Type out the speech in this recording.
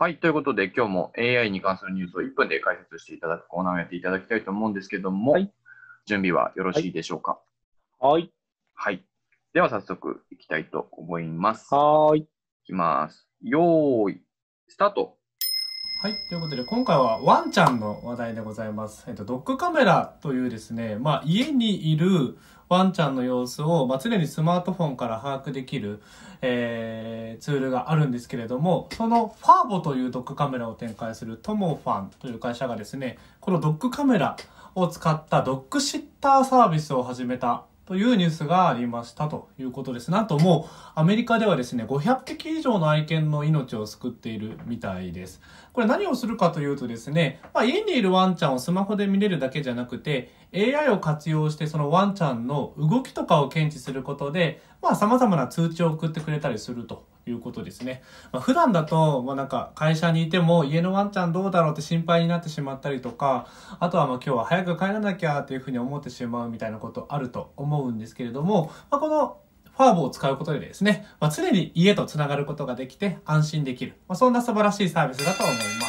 はい、ということで今日も AI に関するニュースを1分で解説していただくコーナーをやっていただきたいと思うんですけども、はい、準備はよろしいでしょうか。はい。はい。では早速いきたいと思います。はい。いきます。よーい、スタート。はい。ということで、今回はワンちゃんの話題でございます。えっと、ドッグカメラというですね、まあ、家にいるワンちゃんの様子を、まあ、常にスマートフォンから把握できる、えー、ツールがあるんですけれども、そのファーボというドッグカメラを展開するトモファンという会社がですね、このドッグカメラを使ったドッグシッターサービスを始めたというニュースがありましたということです。なんともうアメリカではですね、500匹以上の愛犬の命を救っているみたいです。これ何をするかというとですね、まあ、家にいるワンちゃんをスマホで見れるだけじゃなくて、AI を活用してそのワンちゃんの動きとかを検知することで、まあ様々な通知を送ってくれたりするということですね。まあ、普段だと、まあ、なんか会社にいても家のワンちゃんどうだろうって心配になってしまったりとか、あとはまあ今日は早く帰らなきゃっていうふうに思ってしまうみたいなことあると思うんですけれども、まあ、このファーブを使うことでですね、まあ、常に家と繋がることができて安心できる。まあ、そんな素晴らしいサービスだと思います。